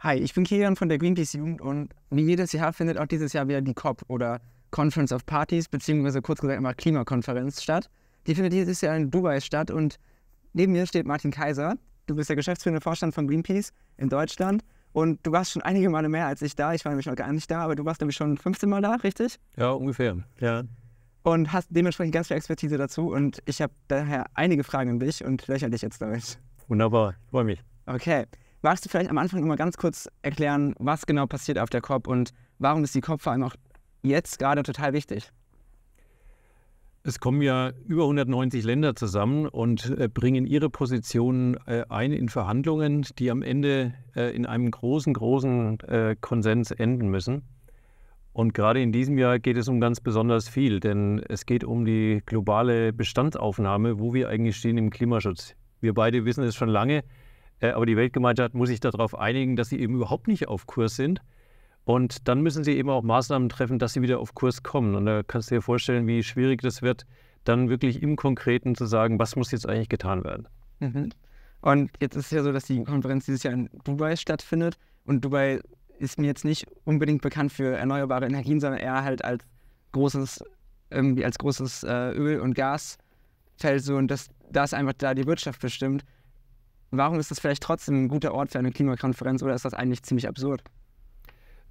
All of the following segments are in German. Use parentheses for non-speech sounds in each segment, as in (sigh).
Hi, ich bin Kilian von der Greenpeace Jugend und wie jedes Jahr findet auch dieses Jahr wieder die COP oder Conference of Parties, beziehungsweise kurz gesagt immer Klimakonferenz statt. Die findet dieses Jahr in Dubai statt und neben mir steht Martin Kaiser. Du bist der geschäftsführende Vorstand von Greenpeace in Deutschland und du warst schon einige Male mehr als ich da. Ich war nämlich noch gar nicht da, aber du warst nämlich schon 15 Mal da, richtig? Ja, ungefähr, ja. Und hast dementsprechend ganz viel Expertise dazu und ich habe daher einige Fragen an dich und löcher dich jetzt damit. Wunderbar, freue mich. Okay. Magst du vielleicht am Anfang immer ganz kurz erklären, was genau passiert auf der COP und warum ist die COP vor allem auch jetzt gerade total wichtig? Es kommen ja über 190 Länder zusammen und äh, bringen ihre Positionen äh, ein in Verhandlungen, die am Ende äh, in einem großen, großen Konsens enden müssen. Und gerade in diesem Jahr geht es um ganz besonders viel, denn es geht um die globale Bestandsaufnahme, wo wir eigentlich stehen im Klimaschutz. Wir beide wissen es schon lange, äh, aber die Weltgemeinschaft muss sich darauf einigen, dass sie eben überhaupt nicht auf Kurs sind. Und dann müssen sie eben auch Maßnahmen treffen, dass sie wieder auf Kurs kommen. Und da kannst du dir vorstellen, wie schwierig das wird, dann wirklich im Konkreten zu sagen, was muss jetzt eigentlich getan werden. Mhm. Und jetzt ist es ja so, dass die Konferenz dieses Jahr in Dubai stattfindet. Und Dubai ist mir jetzt nicht unbedingt bekannt für erneuerbare Energien, sondern eher halt als großes, irgendwie als großes äh, Öl- und Gasfeld so. Und das, da ist einfach da die Wirtschaft bestimmt warum ist das vielleicht trotzdem ein guter Ort für eine Klimakonferenz oder ist das eigentlich ziemlich absurd?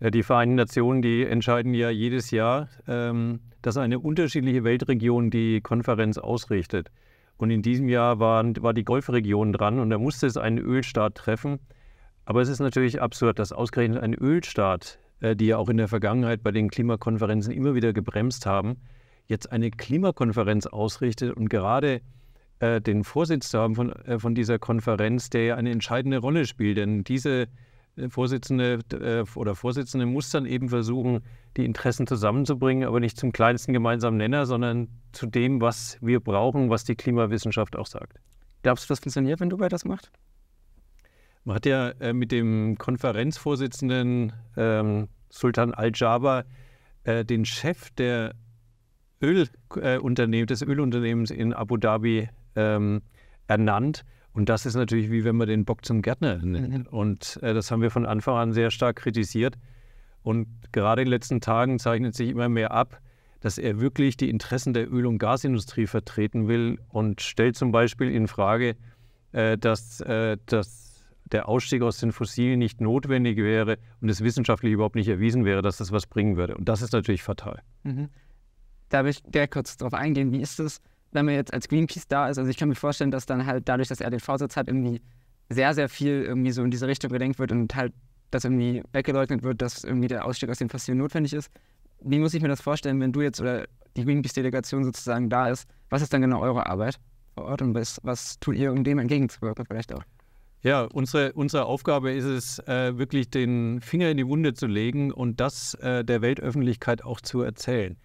Die Vereinten Nationen, die entscheiden ja jedes Jahr, ähm, dass eine unterschiedliche Weltregion die Konferenz ausrichtet. Und in diesem Jahr waren, war die Golfregion dran und da musste es einen Ölstaat treffen. Aber es ist natürlich absurd, dass ausgerechnet ein Ölstaat, äh, die ja auch in der Vergangenheit bei den Klimakonferenzen immer wieder gebremst haben, jetzt eine Klimakonferenz ausrichtet und gerade äh, den Vorsitz zu haben von, äh, von dieser Konferenz, der ja eine entscheidende Rolle spielt. Denn diese äh, Vorsitzende äh, oder Vorsitzende muss dann eben versuchen, die Interessen zusammenzubringen, aber nicht zum kleinsten gemeinsamen Nenner, sondern zu dem, was wir brauchen, was die Klimawissenschaft auch sagt. Glaubst du, das funktioniert, wenn Dubai das macht? Man hat ja äh, mit dem Konferenzvorsitzenden ähm, Sultan Al-Jaber äh, den Chef der Öl, äh, des Ölunternehmens in Abu Dhabi ähm, ernannt. Und das ist natürlich wie wenn man den Bock zum Gärtner nennt. Mhm. Und äh, das haben wir von Anfang an sehr stark kritisiert. Und gerade in den letzten Tagen zeichnet sich immer mehr ab, dass er wirklich die Interessen der Öl- und Gasindustrie vertreten will und stellt zum Beispiel in Frage, äh, dass, äh, dass der Ausstieg aus den Fossilen nicht notwendig wäre und es wissenschaftlich überhaupt nicht erwiesen wäre, dass das was bringen würde. Und das ist natürlich fatal. Mhm. Da ich sehr kurz darauf eingehen. Wie ist es? Das? wenn man jetzt als Greenpeace da ist, also ich kann mir vorstellen, dass dann halt dadurch, dass er den v hat, irgendwie sehr, sehr viel irgendwie so in diese Richtung gedenkt wird und halt, das irgendwie weggeleugnet wird, dass irgendwie der Ausstieg aus dem Fossilen notwendig ist. Wie muss ich mir das vorstellen, wenn du jetzt oder die Greenpeace-Delegation sozusagen da ist? Was ist dann genau eure Arbeit vor Ort und was, was tut ihr, um dem entgegenzuwirken vielleicht auch? Ja, unsere, unsere Aufgabe ist es, äh, wirklich den Finger in die Wunde zu legen und das äh, der Weltöffentlichkeit auch zu erzählen.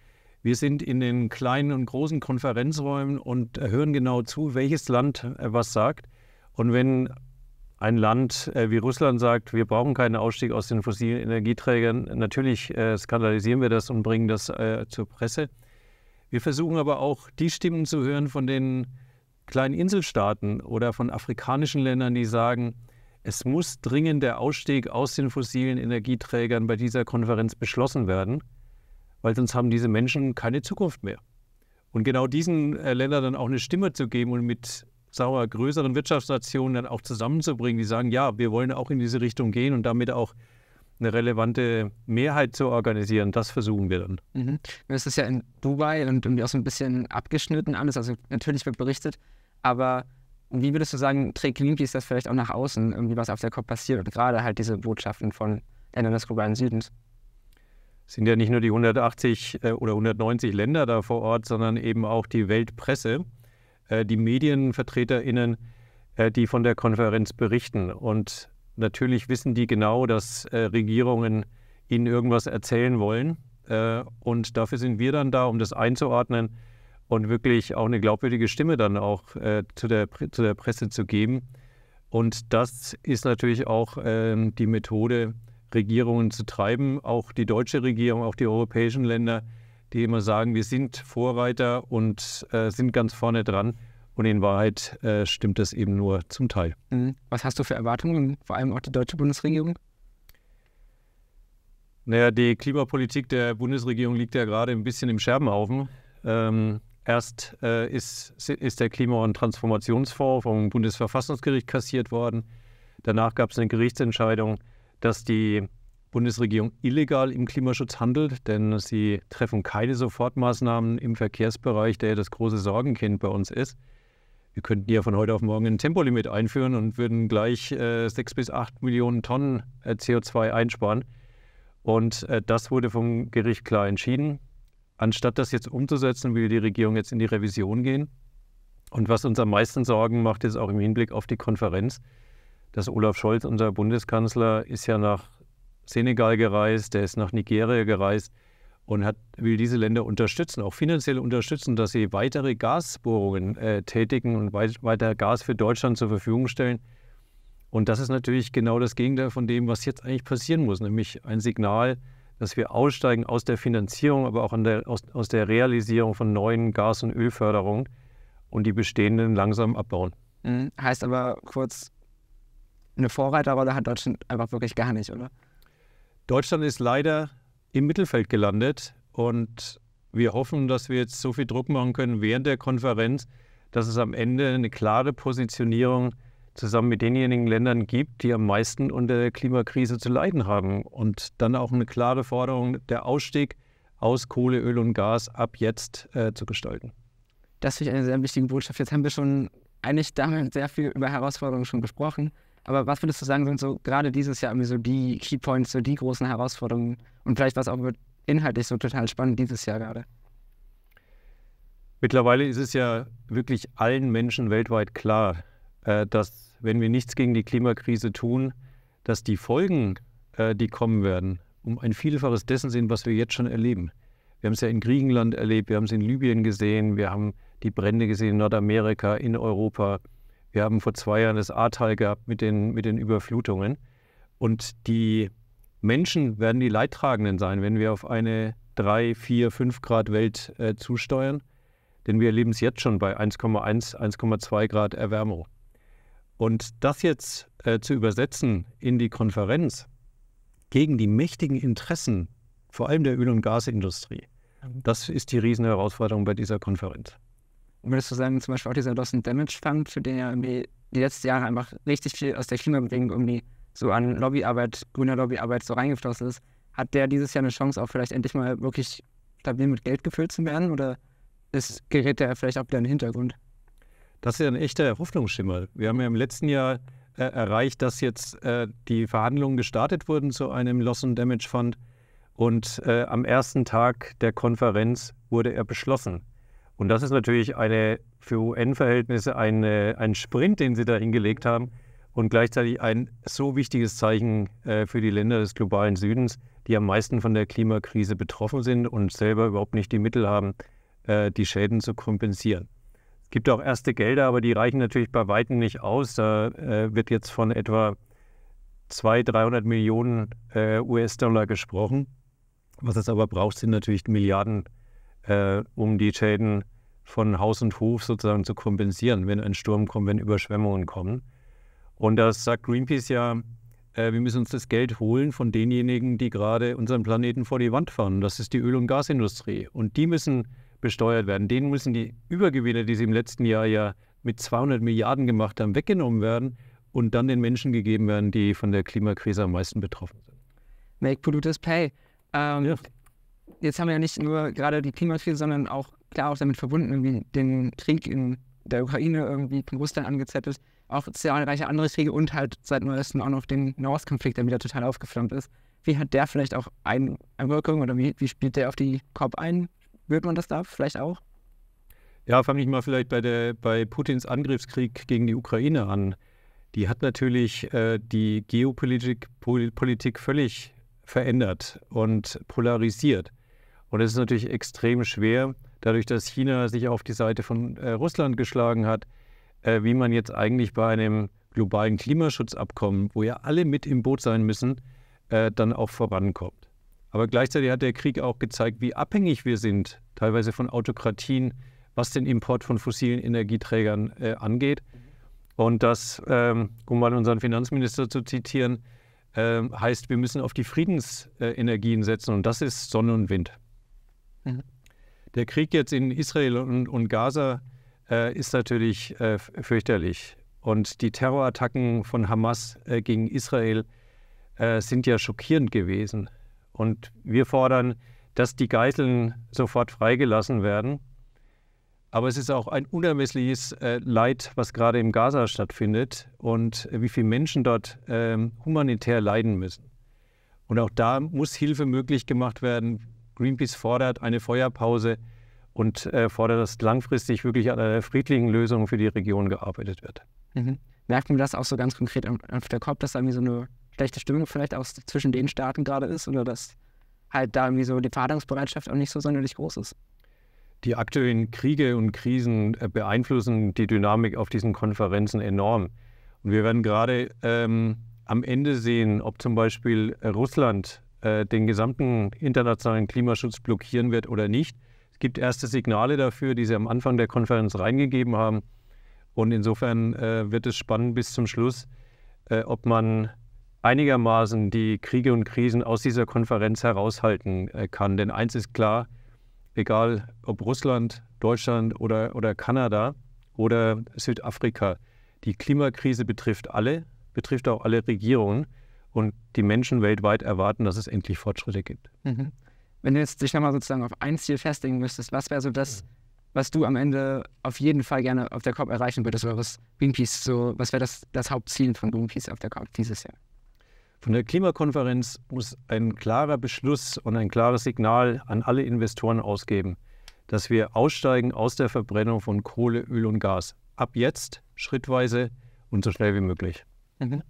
Wir sind in den kleinen und großen Konferenzräumen und hören genau zu, welches Land äh, was sagt. Und wenn ein Land äh, wie Russland sagt, wir brauchen keinen Ausstieg aus den fossilen Energieträgern, natürlich äh, skandalisieren wir das und bringen das zur Presse. Wir versuchen aber auch die Stimmen zu hören von den kleinen Inselstaaten oder von afrikanischen Ländern, die sagen, es muss dringend der Ausstieg aus den fossilen Energieträgern bei dieser Konferenz beschlossen werden weil sonst haben diese Menschen keine Zukunft mehr. Und genau diesen äh, Ländern dann auch eine Stimme zu geben und mit sauer größeren Wirtschaftsnationen dann auch zusammenzubringen, die sagen, ja, wir wollen auch in diese Richtung gehen und damit auch eine relevante Mehrheit zu organisieren, das versuchen wir dann. Mhm. Es ist ja in Dubai und irgendwie auch so ein bisschen abgeschnitten alles, also natürlich wird berichtet, aber wie würdest du sagen, trägt Greenpeace das vielleicht auch nach außen, irgendwie was auf der COP passiert und gerade halt diese Botschaften von Ländern des globalen Südens? sind ja nicht nur die 180 äh, oder 190 Länder da vor Ort, sondern eben auch die Weltpresse, äh, die Medienvertreterinnen, äh, die von der Konferenz berichten. Und natürlich wissen die genau, dass Regierungen ihnen irgendwas erzählen wollen. und dafür sind wir dann da, um das einzuordnen und wirklich auch eine glaubwürdige Stimme dann auch zu, der, zu der Presse zu geben. Und das ist natürlich auch ähm, die Methode, Regierungen zu treiben, auch die deutsche Regierung, auch die europäischen Länder, die immer sagen, wir sind Vorreiter und äh, sind ganz vorne dran. Und in Wahrheit äh, stimmt das eben nur zum Teil. Mhm. Was hast du für Erwartungen, vor allem auch die deutsche Bundesregierung? Naja, die Klimapolitik der Bundesregierung liegt ja gerade ein bisschen im Scherbenhaufen. Ähm, erst äh, ist, ist der Klima- und Transformationsfonds vom Bundesverfassungsgericht kassiert worden. Danach gab es eine Gerichtsentscheidung, dass die Bundesregierung illegal im Klimaschutz handelt, denn sie treffen keine Sofortmaßnahmen im Verkehrsbereich, der ja das große Sorgenkind bei uns ist. Wir könnten ja von heute auf morgen ein Tempolimit einführen und würden gleich äh, bis acht Millionen Tonnen äh, CO2 einsparen. Und äh, das wurde vom Gericht klar entschieden. Anstatt das jetzt umzusetzen, will die Regierung jetzt in die Revision gehen. Und was uns am meisten Sorgen macht, ist auch im Hinblick auf die Konferenz, dass Olaf Scholz, unser Bundeskanzler, ist ja nach Senegal gereist, der ist nach Nigeria gereist und hat, will diese Länder unterstützen, auch finanziell unterstützen, dass sie weitere Gasbohrungen äh, tätigen und weit, weiter Gas für Deutschland zur Verfügung stellen. Und das ist natürlich genau das Gegenteil von dem, was jetzt eigentlich passieren muss, nämlich ein Signal, dass wir aussteigen aus der Finanzierung, aber auch der, aus, aus der Realisierung von neuen Gas- und Ölförderungen und die bestehenden langsam abbauen. Mhm. Heißt aber kurz, eine Vorreiterrolle hat Deutschland einfach wirklich gar nicht, oder? Deutschland ist leider im Mittelfeld gelandet und wir hoffen, dass wir jetzt so viel Druck machen können während der Konferenz, dass es am Ende eine klare Positionierung zusammen mit denjenigen Ländern gibt, die am meisten unter der Klimakrise zu leiden haben. Und dann auch eine klare Forderung, der Ausstieg aus Kohle, Öl und Gas ab jetzt äh, zu gestalten. Das finde ich eine sehr wichtige Botschaft. Jetzt haben wir schon eigentlich damit sehr viel über Herausforderungen schon gesprochen. Aber was würdest du sagen, sind so gerade dieses Jahr irgendwie so die Keypoints, so die großen Herausforderungen und vielleicht was auch inhaltlich so total spannend dieses Jahr gerade? Mittlerweile ist es ja wirklich allen Menschen weltweit klar, äh, dass wenn wir nichts gegen die Klimakrise tun, dass die Folgen, äh, die kommen werden, um ein Vielfaches dessen sind, was wir jetzt schon erleben. Wir haben es ja in Griechenland erlebt, wir haben es in Libyen gesehen, wir haben die Brände gesehen in Nordamerika, in Europa. Wir haben vor zwei Jahren das Ahrtal gehabt mit den, mit den Überflutungen. Und die Menschen werden die Leidtragenden sein, wenn wir auf eine 3, 4, 5 Grad Welt äh, zusteuern. Denn wir erleben es jetzt schon bei 1,1, 1,2 Grad Erwärmung. Und das jetzt äh, zu übersetzen in die Konferenz gegen die mächtigen Interessen, vor allem der Öl- und Gasindustrie, mhm. das ist die Riesenherausforderung bei dieser Konferenz würdest du sagen, zum Beispiel auch dieser Loss and Damage Fund, für den ja irgendwie die letzten Jahre einfach richtig viel aus der Klimabewegung irgendwie so an Lobbyarbeit, grüner Lobbyarbeit so reingeflossen ist, hat der dieses Jahr eine Chance, auch vielleicht endlich mal wirklich stabil mit Geld gefüllt zu werden? Oder ist, gerät der vielleicht auch wieder in den Hintergrund? Das ist ja ein echter Hoffnungsschimmer. Wir haben ja im letzten Jahr äh, erreicht, dass jetzt äh, die Verhandlungen gestartet wurden zu einem Loss and Damage Fund. Und äh, am ersten Tag der Konferenz wurde er beschlossen. Und das ist natürlich eine für UN-Verhältnisse eine, ein Sprint, den sie da hingelegt haben und gleichzeitig ein so wichtiges Zeichen äh, für die Länder des globalen Südens, die am meisten von der Klimakrise betroffen sind und selber überhaupt nicht die Mittel haben, äh, die Schäden zu kompensieren. Es gibt auch erste Gelder, aber die reichen natürlich bei weitem nicht aus. Da äh, wird jetzt von etwa 200, 300 Millionen äh, US-Dollar gesprochen. Was es aber braucht, sind natürlich Milliarden äh, um die Schäden von Haus und Hof sozusagen zu kompensieren, wenn ein Sturm kommt, wenn Überschwemmungen kommen. Und das sagt Greenpeace ja, äh, wir müssen uns das Geld holen von denjenigen, die gerade unseren Planeten vor die Wand fahren. Das ist die Öl- und Gasindustrie. Und die müssen besteuert werden. Denen müssen die Übergewinne, die sie im letzten Jahr ja mit 200 Milliarden gemacht haben, weggenommen werden und dann den Menschen gegeben werden, die von der Klimakrise am meisten betroffen sind. Make polluters pay. Ähm, ja jetzt haben wir ja nicht nur gerade die Klimakrise, sondern auch klar auch damit verbunden, irgendwie den Krieg in der Ukraine irgendwie von Russland angezettelt, auch zahlreiche andere Kriege und halt seit neuestem auch noch den Nahostkonflikt, der wieder total aufgeflammt ist. Wie hat der vielleicht auch eine Wirkung oder wie, wie spielt der auf die COP ein? Würde man das da vielleicht auch? Ja, fange ich mal vielleicht bei, der, bei Putins Angriffskrieg gegen die Ukraine an. Die hat natürlich äh, die Geopolitik Politik völlig verändert und polarisiert. Und es ist natürlich extrem schwer, dadurch, dass China sich auf die Seite von äh, Russland geschlagen hat, äh, wie man jetzt eigentlich bei einem globalen Klimaschutzabkommen, wo ja alle mit im Boot sein müssen, äh, dann auch vorankommt. Aber gleichzeitig hat der Krieg auch gezeigt, wie abhängig wir sind, teilweise von Autokratien, was den Import von fossilen Energieträgern äh, angeht. Und das, ähm, um mal unseren Finanzminister zu zitieren, ähm, heißt, wir müssen auf die Friedensenergien setzen und das ist Sonne und Wind. Mhm. Der Krieg jetzt in Israel und, und Gaza äh, ist natürlich äh, fürchterlich. Und die Terrorattacken von Hamas äh, gegen Israel äh, sind ja schockierend gewesen. Und wir fordern, dass die Geiseln sofort freigelassen werden. Aber es ist auch ein unermessliches äh, Leid, was gerade im Gaza stattfindet und wie viele Menschen dort ähm, humanitär leiden müssen. Und auch da muss Hilfe möglich gemacht werden. Greenpeace fordert eine Feuerpause und äh, fordert, dass langfristig wirklich an einer friedlichen Lösung für die Region gearbeitet wird. Mhm. Merkt man das auch so ganz konkret auf der COP, dass da irgendwie so eine schlechte Stimmung vielleicht auch zwischen den Staaten gerade ist oder dass halt da irgendwie so die Verhandlungsbereitschaft auch nicht so sonderlich groß ist? Die aktuellen Kriege und Krisen äh, beeinflussen die Dynamik auf diesen Konferenzen enorm. Und wir werden gerade ähm, am Ende sehen, ob zum Beispiel äh, Russland äh, den gesamten internationalen Klimaschutz blockieren wird oder nicht. Es gibt erste Signale dafür, die sie am Anfang der Konferenz reingegeben haben. Und insofern äh, wird es spannend bis zum Schluss, äh, ob man einigermaßen die Kriege und Krisen aus dieser Konferenz heraushalten äh, kann. Denn eins ist klar, egal ob Russland, Deutschland oder, oder Kanada oder Südafrika, die Klimakrise betrifft alle, betrifft auch alle Regierungen und die Menschen weltweit erwarten, dass es endlich Fortschritte gibt. Mhm. Wenn du jetzt dich nochmal sozusagen auf ein Ziel festlegen müsstest, was wäre so das, was du am Ende auf jeden Fall gerne auf der COP erreichen würdest oder was Greenpeace so, was wäre das, das Hauptziel von Greenpeace auf der COP dieses Jahr? Von der Klimakonferenz muss ein klarer Beschluss und ein klares Signal an alle Investoren ausgeben, dass wir aussteigen aus der Verbrennung von Kohle, Öl und Gas. Ab jetzt schrittweise und so schnell wie möglich. Mhm.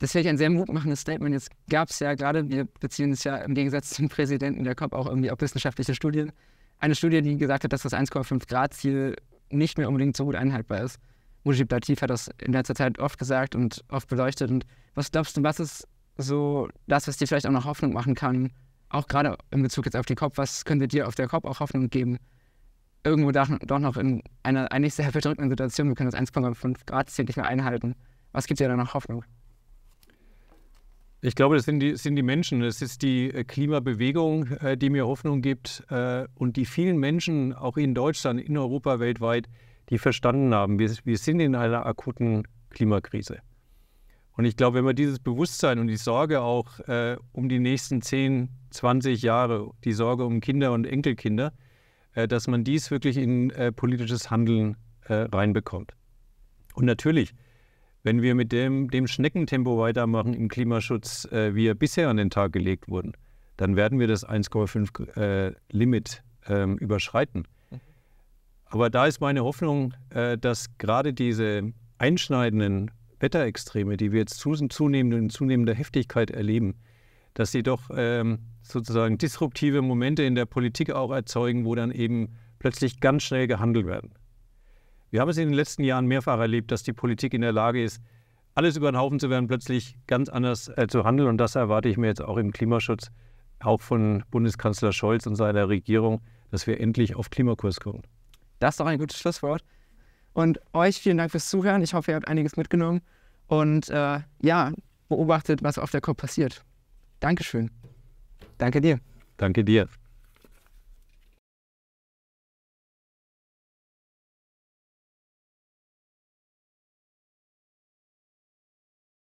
Das wäre ich ein sehr mutmachendes Statement. Jetzt gab es ja gerade, wir beziehen es ja im Gegensatz zum Präsidenten der COP auch irgendwie auf wissenschaftliche Studien, eine Studie, die gesagt hat, dass das 1,5-Grad-Ziel nicht mehr unbedingt so gut einhaltbar ist. Mujib Latif hat das in letzter Zeit oft gesagt und oft beleuchtet. Und was glaubst du, was ist so das, was dir vielleicht auch noch Hoffnung machen kann, auch gerade in Bezug jetzt auf die COP, was könnte dir auf der COP auch Hoffnung geben? Irgendwo da, doch noch in einer eigentlich sehr (laughs) bedrückenden Situation, wir können das 1,5 Grad Ziel nicht mehr einhalten. Was gibt dir da noch Hoffnung? Ich glaube, das sind die, sind die Menschen. Das ist die äh, Klimabewegung, äh, die mir Hoffnung gibt äh, und die vielen Menschen, auch in Deutschland, in Europa, weltweit, die verstanden haben, wir, wir sind in einer akuten Klimakrise. Und ich glaube, wenn man dieses Bewusstsein und die Sorge auch äh, um die nächsten 10, 20 Jahre, die Sorge um Kinder und Enkelkinder, äh, dass man dies wirklich in äh, politisches Handeln reinbekommt. Und natürlich, wenn wir mit dem, dem Schneckentempo weitermachen mhm. im Klimaschutz, äh, wie er bisher an den Tag gelegt wurde, dann werden wir das 1,5 äh, Limit äh, überschreiten. Mhm. Aber da ist meine Hoffnung, äh, dass gerade diese einschneidenden Wetterextreme, die wir jetzt zunehmend und zunehmender Heftigkeit erleben, dass sie doch ähm, sozusagen disruptive Momente in der Politik auch erzeugen, wo dann eben plötzlich ganz schnell gehandelt werden. Wir haben es in den letzten Jahren mehrfach erlebt, dass die Politik in der Lage ist, alles über den Haufen zu werden, plötzlich ganz anders äh, zu handeln. Und das erwarte ich mir jetzt auch im Klimaschutz, auch von Bundeskanzler Scholz und seiner Regierung, dass wir endlich auf Klimakurs kommen. Das ist doch ein gutes Schlusswort. Und euch vielen Dank fürs Zuhören. Ich hoffe, ihr habt einiges mitgenommen. Und äh, ja, beobachtet, was auf der COP passiert. Dankeschön. Danke dir. Danke dir.